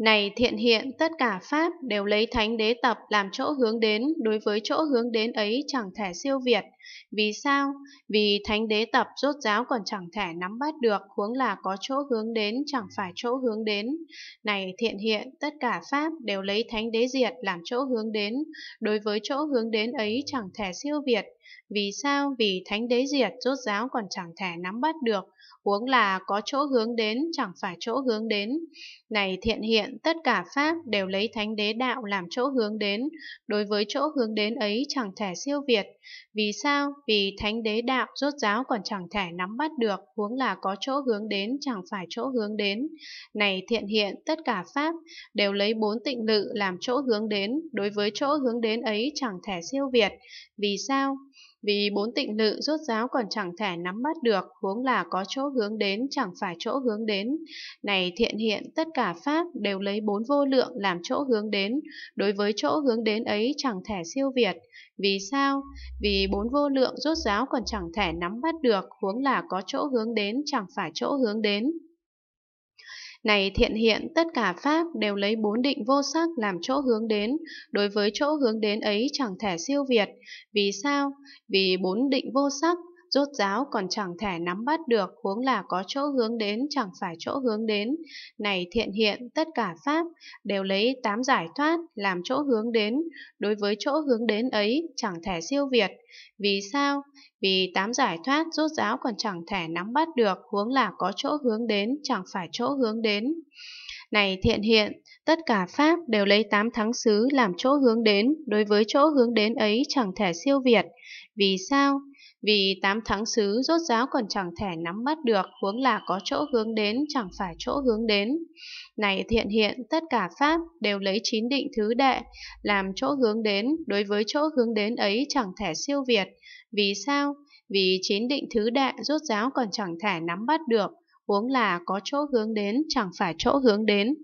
Này thiện hiện, tất cả Pháp đều lấy thánh đế tập làm chỗ hướng đến, đối với chỗ hướng đến ấy chẳng thể siêu việt. Vì sao? Vì thánh đế tập rốt giáo còn chẳng thể nắm bắt được, huống là có chỗ hướng đến chẳng phải chỗ hướng đến. Này thiện hiện, tất cả pháp đều lấy thánh đế diệt làm chỗ hướng đến, đối với chỗ hướng đến ấy chẳng thể siêu việt. Vì sao? Vì thánh đế diệt rốt giáo còn chẳng thể nắm bắt được, huống là có chỗ hướng đến chẳng phải chỗ hướng đến. Này thiện hiện, tất cả Pháp đều lấy thánh đế đạo làm chỗ hướng đến, đối với chỗ hướng đến ấy chẳng thể siêu việt. Vì sao? sao vì thánh đế đạo rốt giáo còn chẳng thể nắm bắt được huống là có chỗ hướng đến chẳng phải chỗ hướng đến. Này thiện hiện tất cả pháp đều lấy bốn tịnh lự làm chỗ hướng đến đối với chỗ hướng đến ấy chẳng thể siêu việt. Vì sao? vì bốn tịnh lự rốt ráo còn chẳng thể nắm bắt được, huống là có chỗ hướng đến chẳng phải chỗ hướng đến. Này thiện hiện, tất cả pháp đều lấy bốn vô lượng làm chỗ hướng đến, đối với chỗ hướng đến ấy chẳng thể siêu việt. Vì sao? Vì bốn vô lượng rốt ráo còn chẳng thể nắm bắt được, huống là có chỗ hướng đến chẳng phải chỗ hướng đến. Này thiện hiện, tất cả Pháp đều lấy bốn định vô sắc làm chỗ hướng đến, đối với chỗ hướng đến ấy chẳng thể siêu việt. Vì sao? Vì bốn định vô sắc rốt ráo còn chẳng thể nắm bắt được huống là có chỗ hướng đến chẳng phải chỗ hướng đến. Này thiện hiện, tất cả pháp đều lấy tám giải thoát làm chỗ hướng đến, đối với chỗ hướng đến ấy chẳng thể siêu việt. Vì sao? Vì tám giải thoát rốt ráo còn chẳng thể nắm bắt được huống là có chỗ hướng đến chẳng phải chỗ hướng đến. Này thiện hiện, tất cả Pháp đều lấy tám thắng xứ làm chỗ hướng đến, đối với chỗ hướng đến ấy chẳng thể siêu việt. Vì sao? Vì tám thắng xứ rốt ráo còn chẳng thể nắm bắt được, huống là có chỗ hướng đến chẳng phải chỗ hướng đến. Này thiện hiện, tất cả Pháp đều lấy chín định thứ đệ, làm chỗ hướng đến, đối với chỗ hướng đến ấy chẳng thể siêu việt. Vì sao? Vì chín định thứ đệ rốt ráo còn chẳng thể nắm bắt được, huống là có chỗ hướng đến chẳng phải chỗ hướng đến.